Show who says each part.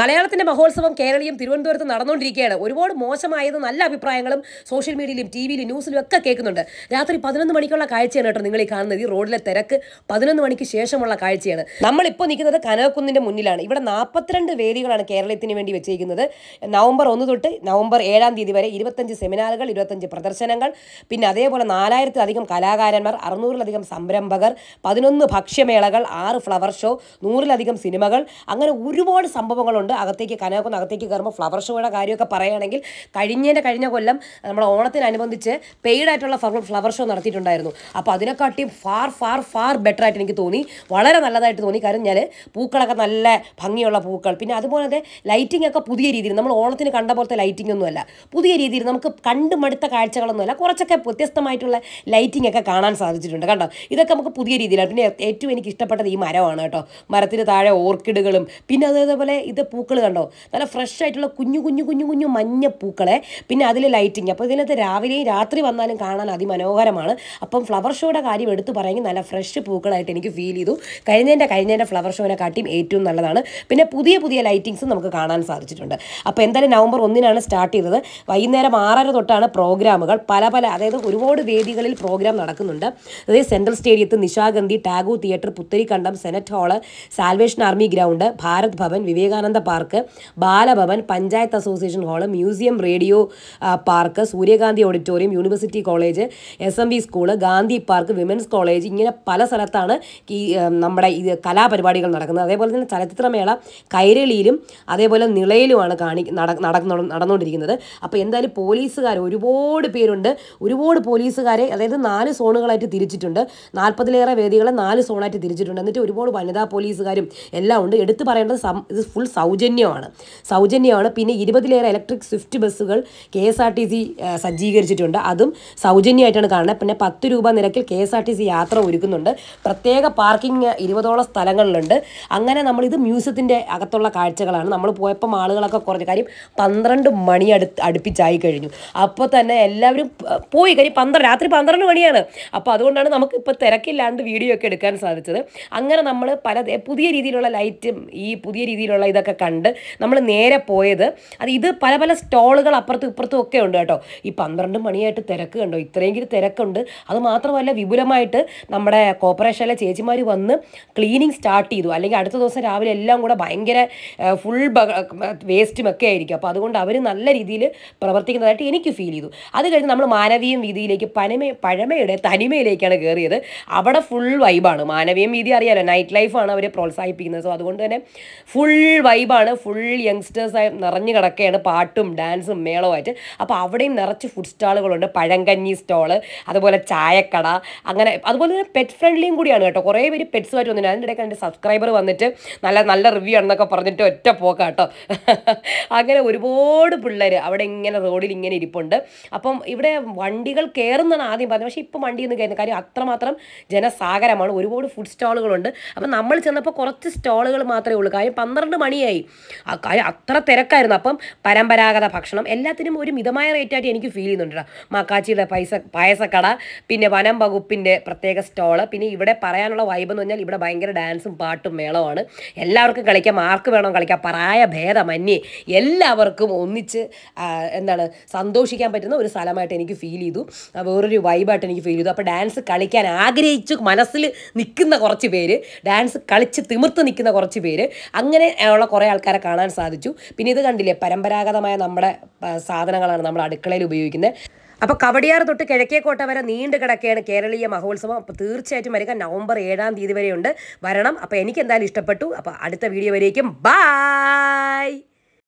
Speaker 1: മലയാളത്തിന്റെ മഹോത്സവം കേരളീയം തിരുവനന്തപുരത്ത് നടന്നുകൊണ്ടിരിക്കുകയാണ് ഒരുപാട് മോശമായത് നല്ല അഭിപ്രായങ്ങളും സോഷ്യൽ മീഡിയയിലും ടി വിയിലും ന്യൂസിലും ഒക്കെ കേൾക്കുന്നുണ്ട് രാത്രി പതിനൊന്ന് മണിക്കുള്ള കാഴ്ചയാണ് കേട്ടോ നിങ്ങൾ ഈ കാണുന്നത് ഈ റോഡിലെ തിരക്ക് പതിനൊന്ന് മണിക്ക് ശേഷമുള്ള കാഴ്ചയാണ് നമ്മളിപ്പോൾ നിൽക്കുന്നത് കനകക്കുന്നിൻ്റെ മുന്നിലാണ് ഇവിടെ നാൽപ്പത്തിരണ്ട് വേദികളാണ് കേരളത്തിന് വേണ്ടി വെച്ചിരിക്കുന്നത് നവംബർ ഒന്ന് തൊട്ട് നവംബർ ഏഴാം തീയതി വരെ ഇരുപത്തഞ്ച് സെമിനാറുകൾ ഇരുപത്തഞ്ച് പ്രദർശനങ്ങൾ പിന്നെ അതേപോലെ നാലായിരത്തിലധികം കലാകാരന്മാർ അറുന്നൂറിലധികം സംരംഭകർ പതിനൊന്ന് ഭക്ഷ്യമേളകൾ ആറ് ഫ്ലവർ ഷോ നൂറിലധികം സിനിമകൾ അങ്ങനെ ഒരുപാട് സംഭവങ്ങളുണ്ട് ഉണ്ട് അകത്തേക്ക് കനകക്കുന്ന് അകത്തേക്ക് കയറുമ്പോൾ ഫ്ലവർ ഷോയുടെ കാര്യമൊക്കെ പറയുകയാണെങ്കിൽ കഴിഞ്ഞതിൻ്റെ കഴിഞ്ഞ കൊല്ലം നമ്മൾ ഓണത്തിനനുബന്ധിച്ച് പെയ്ഡായിട്ടുള്ള ആയിട്ടുള്ള ഫ്ലവർ ഷോ നടത്തിയിട്ടുണ്ടായിരുന്നു അപ്പോൾ അതിനെക്കാട്ടിയും ഫാർ ഫാർ ഫാർ ബെറ്റർ ആയിട്ട് എനിക്ക് തോന്നി വളരെ നല്ലതായിട്ട് തോന്നി കാരണം ഞാൻ പൂക്കളൊക്കെ നല്ല ഭംഗിയുള്ള പൂക്കൾ പിന്നെ അതുപോലെ തന്നെ ലൈറ്റിംഗ് ഒക്കെ പുതിയ രീതിയിൽ നമ്മൾ ഓണത്തിന് കണ്ട പോലത്തെ ലൈറ്റിംഗ് ഒന്നുമല്ല പുതിയ രീതിയിൽ നമുക്ക് കണ്ടു മടുത്ത കാഴ്ചകളൊന്നുമല്ല കുറച്ചൊക്കെ വ്യത്യസ്തമായിട്ടുള്ള ലൈറ്റിംഗ് ഒക്കെ കാണാൻ സാധിച്ചിട്ടുണ്ട് കണ്ടോ ഇതൊക്കെ നമുക്ക് പുതിയ രീതിയിലാണ് പിന്നെ ഏറ്റവും എനിക്ക് ഇഷ്ടപ്പെട്ടത് ഈ മരമാണ് കേട്ടോ മരത്തിന് താഴെ ഓർക്കിഡുകളും പിന്നെ അതേപോലെ ഇത് പൂക്കൾ കണ്ടോ നല്ല ഫ്രഷ് ആയിട്ടുള്ള കുഞ്ഞു കുഞ്ഞു കുഞ്ഞു കുഞ്ഞു മഞ്ഞ പൂക്കളെ പിന്നെ അതിൽ ലൈറ്റിങ് അപ്പോൾ ഇതിനകത്ത് രാവിലെയും രാത്രി വന്നാലും കാണാൻ അതിമനോഹരമാണ് അപ്പം ഫ്ലവർ ഷോയുടെ കാര്യം എടുത്തു പറയുമെങ്കിൽ നല്ല ഫ്രഷ് പൂക്കളായിട്ട് എനിക്ക് ഫീൽ ചെയ്തു കഴിഞ്ഞതിൻ്റെ കഴിഞ്ഞതിൻ്റെ ഫ്ലവർ ഷോനെ കാട്ടിയും ഏറ്റവും നല്ലതാണ് പിന്നെ പുതിയ പുതിയ ലൈറ്റിങ്സും നമുക്ക് കാണാൻ സാധിച്ചിട്ടുണ്ട് അപ്പോൾ എന്തായാലും നവംബർ ഒന്നിനാണ് സ്റ്റാർട്ട് ചെയ്തത് വൈകുന്നേരം ആറര തൊട്ടാണ് പ്രോഗ്രാമുകൾ പല പല അതായത് ഒരുപാട് വേദികളിൽ പ്രോഗ്രാം നടക്കുന്നുണ്ട് അതായത് സെൻട്രൽ സ്റ്റേഡിയത്ത് Nishagandhi Tagore theatre Putharikandam senate hall salvation army ground Bharat Bhavan Vivekananda Ananda park Balabhavan panchayat association hall museum radio park Suryakanthi auditorium university college S M B school Gandhi park women's college ഇങ്ങനെ പല സ്ഥലത്താണ് ഈ നമ്മുടെ ഇത് കലാപരിപാടികൾ നടക്കുന്നത് അതേപോലെ തന്നെ ചലച്ചിത്രമേള കൈരളിയിലും അതേപോലെ നിളയിലുമാണ് കാണി നടന്നു നടന്നുകൊണ്ടിരിക്കുന്നത് അപ്പോൾ എന്തായാലും പോലീസുകാർ ഒരുപാട് പേരുണ്ട് ഒരുപാട് പോലീസുകാരെ അതായത് നാല് സോണുകളായിട്ട് തിരിച്ചിട്ടുണ്ട് നാൽപ്പതിലേറെ വേദികളെ നാല് സോണായിട്ട് തിരിച്ചിട്ടുണ്ട് എന്നിട്ട് ഒരുപാട് വനിതാ പോലീസുകാരും എല്ലാം ഉണ്ട് എടുത്തു പറയേണ്ടത് ഇത് ഫുൾ സൗ സൗജന്യമാണ് സൗജന്യമാണ് പിന്നെ ഇരുപതിലേറെ ഇലക്ട്രിക് സ്വിഫ്റ്റ് ബസ്സുകൾ K S R T C സജ്ജീകരിച്ചിട്ടുണ്ട് അതും സൗജന്യമായിട്ടാണ് കാണുന്നത് പിന്നെ പത്ത് രൂപ നിരക്കിൽ K S R T C യാത്ര ഒരുക്കുന്നുണ്ട് പ്രത്യേക പാർക്കിംഗ് ഇരുപതോളം സ്ഥലങ്ങളിലുണ്ട് അങ്ങനെ നമ്മളിത് മ്യൂസിയത്തിൻ്റെ അകത്തുള്ള കാഴ്ചകളാണ് നമ്മൾ പോയപ്പം ആളുകളൊക്കെ കുറഞ്ഞു കാര്യം പന്ത്രണ്ട് മണി അടു അടുപ്പിച്ചായി കഴിഞ്ഞു അപ്പോൾ തന്നെ എല്ലാവരും പോയി കാര്യം പന്ത്രണ്ട് രാത്രി പന്ത്രണ്ട് മണിയാണ് അപ്പോൾ അതുകൊണ്ടാണ് നമുക്ക് ഇപ്പോൾ തിരക്കില്ലാണ്ട് വീഡിയോ ഒക്കെ എടുക്കാൻ സാധിച്ചത് അങ്ങനെ നമ്മൾ പല പുതിയ രീതിയിലുള്ള ലൈറ്റും ഈ പുതിയ രീതിയിലുള്ള ഇതൊക്കെ കണ്ട് നമ്മൾ നേരെ പോയത് അത് ഇത് പല പല സ്റ്റോളുകൾ അപ്പുറത്തും ഇപ്പുറത്തും ഒക്കെ ഉണ്ട് കേട്ടോ ഈ പന്ത്രണ്ട് മണിയായിട്ട് തിരക്ക് കണ്ടോ ഇത്രയെങ്കിലും തിരക്കുണ്ട് അത് മാത്രമല്ല വിപുലമായിട്ട് നമ്മുടെ കോർപ്പറേഷനിലെ ചേച്ചിമാർ വന്ന് ക്ലീനിങ് സ്റ്റാർട്ട് ചെയ്തു അല്ലെങ്കിൽ അടുത്ത ദിവസം രാവിലെ എല്ലാം കൂടെ ഭയങ്കര ഫുൾ വേസ്റ്റും ഒക്കെ ആയിരിക്കും അപ്പോൾ അതുകൊണ്ട് അവർ നല്ല രീതിയിൽ പ്രവർത്തിക്കുന്നതായിട്ട് എനിക്ക് ഫീൽ ചെയ്തു അത് കഴിഞ്ഞ് നമ്മൾ മാനവീയം വീതിയിലേക്ക് പനമ പഴമയുടെ തനിമയിലേക്കാണ് കയറിയത് അവിടെ ഫുൾ വൈബാണ് മാനവീയം വീതി അറിയാലോ നൈറ്റ് ലൈഫാണ് അവരെ പ്രോത്സാഹിപ്പിക്കുന്നത് സോ അതുകൊണ്ട് തന്നെ ഫുൾ വൈബ് വൈബാണ് ഫുൾ യങ്സ്റ്റേഴ്സായി നിറഞ്ഞു കിടക്കുകയാണ് പാട്ടും ഡാൻസും മേളവുമായിട്ട് അപ്പോൾ അവിടെയും നിറച്ച് ഫുഡ് സ്റ്റാളുകളുണ്ട് പഴങ്കഞ്ഞി സ്റ്റോള് അതുപോലെ ചായക്കട അങ്ങനെ അതുപോലെ തന്നെ പെറ്റ് ഫ്രണ്ട്ലിയും കൂടിയാണ് കേട്ടോ കുറേ പേര് പെറ്റ്സുമായിട്ട് വന്നിട്ട് അതിൻ്റെ ഇടയ്ക്ക് എൻ്റെ സബ്സ്ക്രൈബർ വന്നിട്ട് നല്ല നല്ല റിവ്യൂ ആണെന്നൊക്കെ പറഞ്ഞിട്ട് ഒറ്റ പോക്കാട്ടോ അങ്ങനെ ഒരുപാട് പിള്ളേർ അവിടെ ഇങ്ങനെ റോഡിൽ ഇങ്ങനെ ഇരിപ്പുണ്ട് അപ്പം ഇവിടെ വണ്ടികൾ കയറുന്നതാണ് ആദ്യം പറഞ്ഞത് പക്ഷേ ഇപ്പം ഒന്നും കയറുന്നത് കാര്യം അത്രമാത്രം ജനസാഗരമാണ് ഒരുപാട് ഫുഡ് സ്റ്റാളുകളുണ്ട് അപ്പം നമ്മൾ ചെന്നപ്പോൾ കുറച്ച് സ്റ്റോളുകൾ മാത്രമേ ഉള്ളൂ കാര്യം പന്ത്രണ്ട് മണിയായി മനസ്സിലായി അത്ര തിരക്കായിരുന്നു അപ്പം പരമ്പരാഗത ഭക്ഷണം എല്ലാത്തിനും ഒരു മിതമായ റേറ്റായിട്ട് എനിക്ക് ഫീൽ ചെയ്യുന്നുണ്ട് മക്കാച്ചിയുടെ പൈസ പായസക്കട പിന്നെ വനം വകുപ്പിൻ്റെ പ്രത്യേക സ്റ്റോള് പിന്നെ ഇവിടെ പറയാനുള്ള വൈബ് എന്ന് പറഞ്ഞാൽ ഇവിടെ ഭയങ്കര ഡാൻസും പാട്ടും മേളമാണ് എല്ലാവർക്കും കളിക്കാം ആർക്ക് വേണം കളിക്കാം പറായ ഭേദമന്യേ എല്ലാവർക്കും ഒന്നിച്ച് എന്താണ് സന്തോഷിക്കാൻ പറ്റുന്ന ഒരു സ്ഥലമായിട്ട് എനിക്ക് ഫീൽ ചെയ്തു വേറൊരു വൈബായിട്ട് എനിക്ക് ഫീൽ ചെയ്തു അപ്പോൾ ഡാൻസ് കളിക്കാൻ ആഗ്രഹിച്ചു മനസ്സിൽ നിൽക്കുന്ന കുറച്ച് പേര് ഡാൻസ് കളിച്ച് തിമിർത്ത് നിൽക്കുന്ന കുറച്ച് പേര് അങ്ങനെ ഉള്ള കുറേ കുറേ ആൾക്കാരെ കാണാൻ സാധിച്ചു പിന്നെ ഇത് കണ്ടില്ലേ പരമ്പരാഗതമായ നമ്മുടെ സാധനങ്ങളാണ് നമ്മൾ അടുക്കളയിൽ ഉപയോഗിക്കുന്നത് അപ്പോൾ കവടിയാർ തൊട്ട് കിഴക്കേക്കോട്ട വരെ നീണ്ടു കിടക്കുകയാണ് കേരളീയ മഹോത്സവം അപ്പോൾ തീർച്ചയായിട്ടും വരിക നവംബർ ഏഴാം തീയതി വരെയുണ്ട് വരണം അപ്പോൾ എനിക്ക് എന്തായാലും ഇഷ്ടപ്പെട്ടു അപ്പോൾ അടുത്ത വീഡിയോ വരേക്കും ബായ്